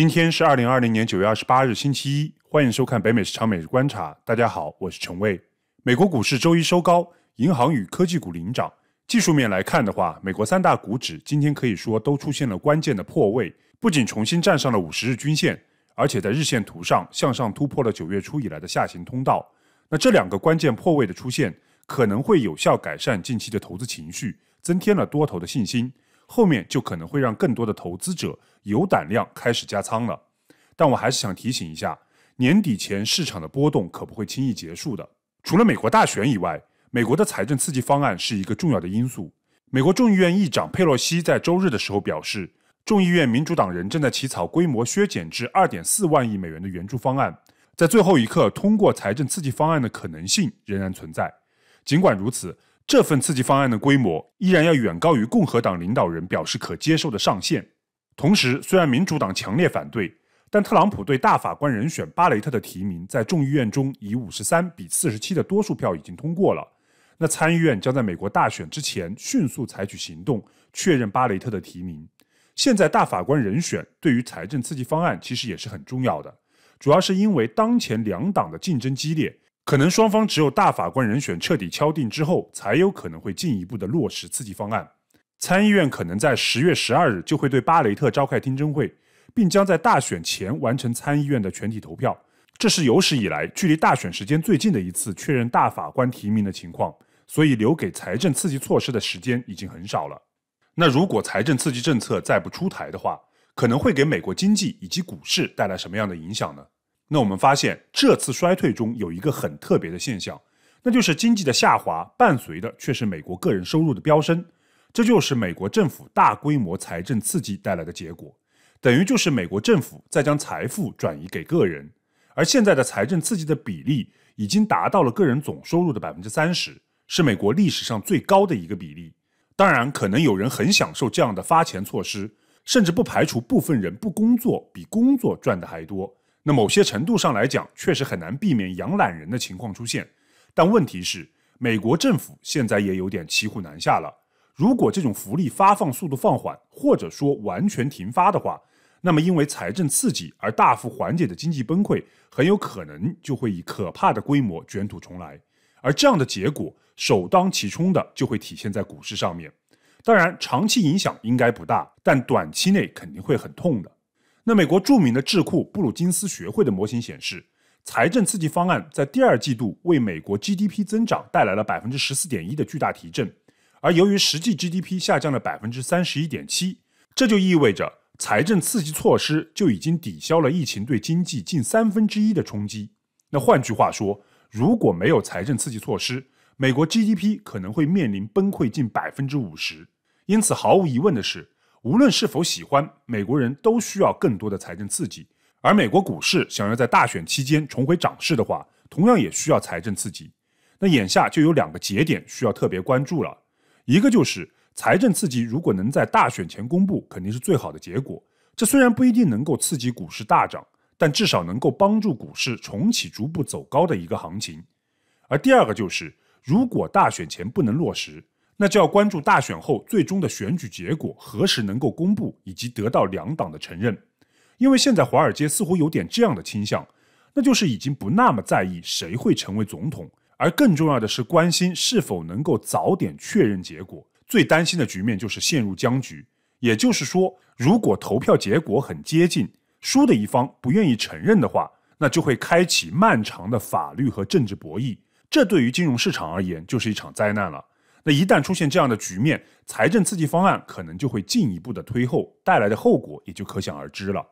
今天是二零二零年九月二十八日，星期一。欢迎收看北美市场每日观察。大家好，我是陈卫。美国股市周一收高，银行与科技股领涨。技术面来看的话，美国三大股指今天可以说都出现了关键的破位，不仅重新站上了五十日均线，而且在日线图上向上突破了九月初以来的下行通道。那这两个关键破位的出现，可能会有效改善近期的投资情绪，增添了多头的信心。后面就可能会让更多的投资者有胆量开始加仓了，但我还是想提醒一下，年底前市场的波动可不会轻易结束的。除了美国大选以外，美国的财政刺激方案是一个重要的因素。美国众议院议长佩洛西在周日的时候表示，众议院民主党人正在起草规模削减至二点四万亿美元的援助方案，在最后一刻通过财政刺激方案的可能性仍然存在。尽管如此。这份刺激方案的规模依然要远高于共和党领导人表示可接受的上限。同时，虽然民主党强烈反对，但特朗普对大法官人选巴雷特的提名在众议院中以五十三比四十七的多数票已经通过了。那参议院将在美国大选之前迅速采取行动确认巴雷特的提名。现在，大法官人选对于财政刺激方案其实也是很重要的，主要是因为当前两党的竞争激烈。可能双方只有大法官人选彻底敲定之后，才有可能会进一步的落实刺激方案。参议院可能在十月十二日就会对巴雷特召开听证会，并将在大选前完成参议院的全体投票。这是有史以来距离大选时间最近的一次确认大法官提名的情况，所以留给财政刺激措施的时间已经很少了。那如果财政刺激政策再不出台的话，可能会给美国经济以及股市带来什么样的影响呢？那我们发现，这次衰退中有一个很特别的现象，那就是经济的下滑伴随的却是美国个人收入的飙升，这就是美国政府大规模财政刺激带来的结果，等于就是美国政府在将财富转移给个人，而现在的财政刺激的比例已经达到了个人总收入的百分之三十，是美国历史上最高的一个比例。当然，可能有人很享受这样的发钱措施，甚至不排除部分人不工作比工作赚的还多。那某些程度上来讲，确实很难避免养懒人的情况出现。但问题是，美国政府现在也有点骑虎难下了。如果这种福利发放速度放缓，或者说完全停发的话，那么因为财政刺激而大幅缓解的经济崩溃，很有可能就会以可怕的规模卷土重来。而这样的结果，首当其冲的就会体现在股市上面。当然，长期影响应该不大，但短期内肯定会很痛的。那美国著名的智库布鲁金斯学会的模型显示，财政刺激方案在第二季度为美国 GDP 增长带来了百分之十四点一的巨大提振。而由于实际 GDP 下降了百分之三十一点七，这就意味着财政刺激措施就已经抵消了疫情对经济近三分之一的冲击。那换句话说，如果没有财政刺激措施，美国 GDP 可能会面临崩溃近百分之五十。因此，毫无疑问的是。无论是否喜欢，美国人都需要更多的财政刺激。而美国股市想要在大选期间重回涨势的话，同样也需要财政刺激。那眼下就有两个节点需要特别关注了，一个就是财政刺激如果能在大选前公布，肯定是最好的结果。这虽然不一定能够刺激股市大涨，但至少能够帮助股市重启、逐步走高的一个行情。而第二个就是，如果大选前不能落实。那就要关注大选后最终的选举结果何时能够公布，以及得到两党的承认。因为现在华尔街似乎有点这样的倾向，那就是已经不那么在意谁会成为总统，而更重要的是关心是否能够早点确认结果。最担心的局面就是陷入僵局，也就是说，如果投票结果很接近，输的一方不愿意承认的话，那就会开启漫长的法律和政治博弈，这对于金融市场而言就是一场灾难了。那一旦出现这样的局面，财政刺激方案可能就会进一步的推后，带来的后果也就可想而知了。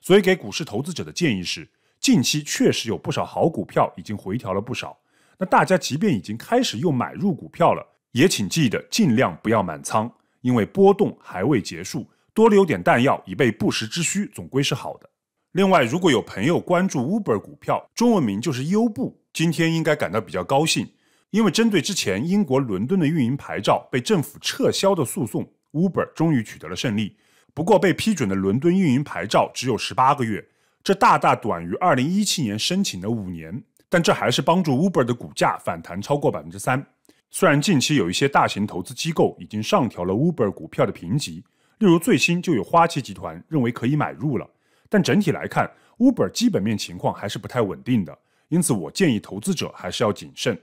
所以给股市投资者的建议是：近期确实有不少好股票已经回调了不少，那大家即便已经开始又买入股票了，也请记得尽量不要满仓，因为波动还未结束，多留点弹药以备不时之需，总归是好的。另外，如果有朋友关注 Uber 股票（中文名就是优步），今天应该感到比较高兴。因为针对之前英国伦敦的运营牌照被政府撤销的诉讼，Uber 终于取得了胜利。不过，被批准的伦敦运营牌照只有十八个月，这大大短于2017年申请的五年。但这还是帮助 Uber 的股价反弹超过百分之三。虽然近期有一些大型投资机构已经上调了 Uber 股票的评级，例如最新就有花旗集团认为可以买入了。但整体来看，Uber 基本面情况还是不太稳定的，因此我建议投资者还是要谨慎。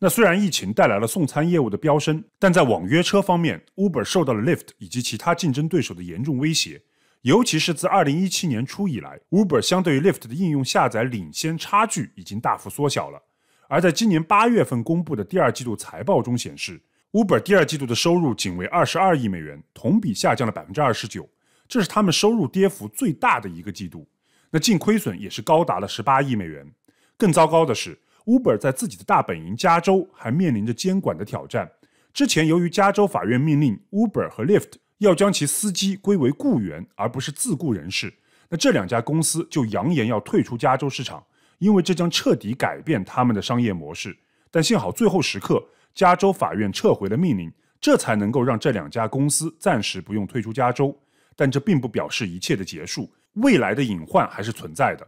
那虽然疫情带来了送餐业务的飙升，但在网约车方面，Uber 受到了 Lyft 以及其他竞争对手的严重威胁。尤其是自二零一七年初以来，Uber 相对于 Lyft 的应用下载领先差距已经大幅缩小了。而在今年八月份公布的第二季度财报中显示，Uber 第二季度的收入仅为二十二亿美元，同比下降了百分之二十九，这是他们收入跌幅最大的一个季度。那净亏损也是高达了十八亿美元。更糟糕的是。Uber 在自己的大本营加州还面临着监管的挑战。之前，由于加州法院命令 Uber 和 Lyft 要将其司机归为雇员而不是自雇人士，那这两家公司就扬言要退出加州市场，因为这将彻底改变他们的商业模式。但幸好最后时刻，加州法院撤回了命令，这才能够让这两家公司暂时不用退出加州。但这并不表示一切的结束，未来的隐患还是存在的。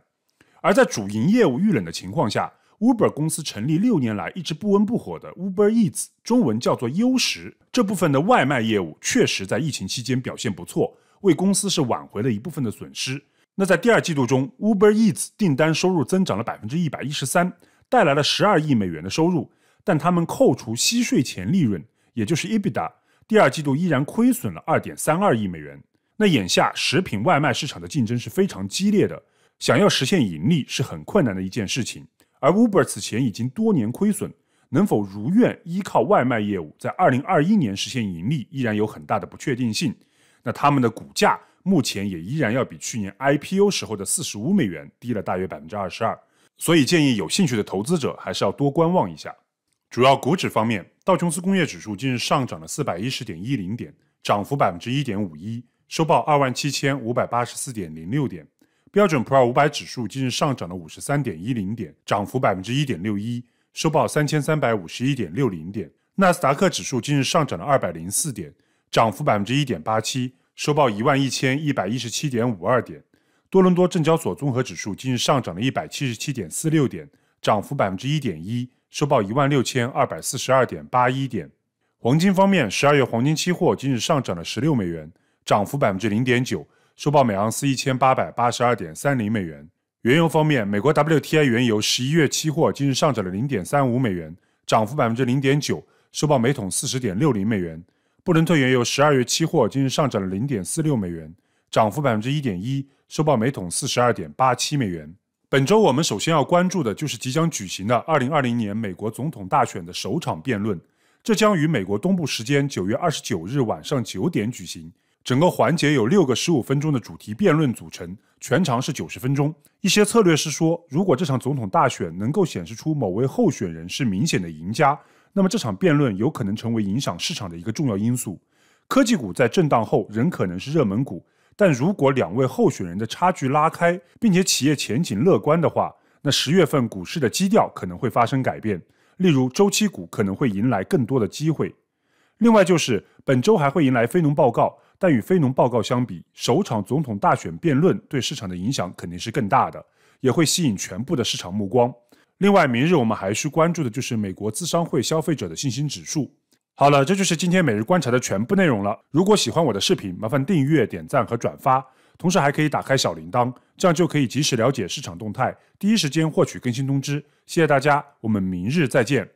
而在主营业务遇冷的情况下，Uber 公司成立六年来一直不温不火的 Uber Eats，中文叫做优食这部分的外卖业务，确实在疫情期间表现不错，为公司是挽回了一部分的损失。那在第二季度中，Uber Eats 订单收入增长了百分之一百一十三，带来了十二亿美元的收入。但他们扣除息税前利润，也就是 EBITDA，第二季度依然亏损了二点三二亿美元。那眼下食品外卖市场的竞争是非常激烈的，想要实现盈利是很困难的一件事情。而 Uber 此前已经多年亏损，能否如愿依靠外卖业务在二零二一年实现盈利，依然有很大的不确定性。那他们的股价目前也依然要比去年 IPO 时候的四十五美元低了大约百分之二十二，所以建议有兴趣的投资者还是要多观望一下。主要股指方面，道琼斯工业指数今日上涨了四百一十点一零点，涨幅百分之一点五一，收报二万七千五百八十四点零六点。标准普尔五百指数今日上涨了五十三点一零点，涨幅百分之一点六一，收报三千三百五十一点六零点。纳斯达克指数今日上涨了二百零四点，涨幅百分之一点八七，收报一万一千一百一十七点五二点。多伦多证交所综合指数今日上涨了一百七十七点四六点，涨幅百分之一点一，收报一万六千二百四十二点八一点。黄金方面，十二月黄金期货今日上涨了十六美元，涨幅百分之零点九。收报每盎司一千八百八十二点三零美元。原油方面，美国 WTI 原油十一月期货今日上涨了零点三五美元，涨幅百分之零点九，收报每桶四十点六零美元。布伦特原油十二月期货今日上涨了零点四六美元，涨幅百分之一点一，收报每桶四十二点八七美元。本周我们首先要关注的就是即将举行的二零二零年美国总统大选的首场辩论，这将于美国东部时间九月二十九日晚上九点举行。整个环节有六个十五分钟的主题辩论组成，全长是九十分钟。一些策略是说，如果这场总统大选能够显示出某位候选人是明显的赢家，那么这场辩论有可能成为影响市场的一个重要因素。科技股在震荡后仍可能是热门股，但如果两位候选人的差距拉开，并且企业前景乐观的话，那十月份股市的基调可能会发生改变。例如，周期股可能会迎来更多的机会。另外，就是本周还会迎来非农报告。但与非农报告相比，首场总统大选辩论对市场的影响肯定是更大的，也会吸引全部的市场目光。另外，明日我们还需关注的就是美国资商会消费者的信心指数。好了，这就是今天每日观察的全部内容了。如果喜欢我的视频，麻烦订阅、点赞和转发，同时还可以打开小铃铛，这样就可以及时了解市场动态，第一时间获取更新通知。谢谢大家，我们明日再见。